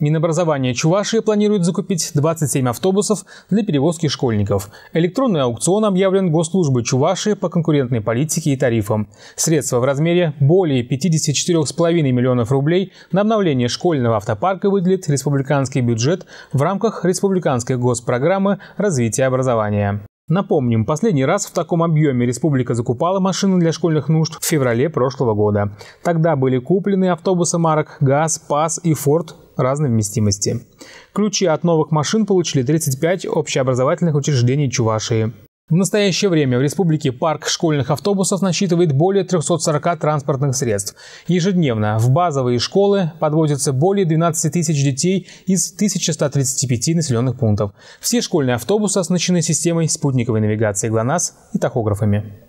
Минобразование Чувашии планирует закупить 27 автобусов для перевозки школьников. Электронный аукцион объявлен Госслужбой Чувашии по конкурентной политике и тарифам. Средства в размере более 54,5 миллионов рублей на обновление школьного автопарка выделит республиканский бюджет в рамках республиканской госпрограммы развития образования. Напомним, последний раз в таком объеме республика закупала машины для школьных нужд в феврале прошлого года. Тогда были куплены автобусы марок «ГАЗ», «ПАС» и «Форд» разной вместимости. Ключи от новых машин получили 35 общеобразовательных учреждений Чувашии. В настоящее время в республике парк школьных автобусов насчитывает более 340 транспортных средств. Ежедневно в базовые школы подвозятся более 12 тысяч детей из 1135 населенных пунктов. Все школьные автобусы оснащены системой спутниковой навигации ГЛОНАСС и тахографами.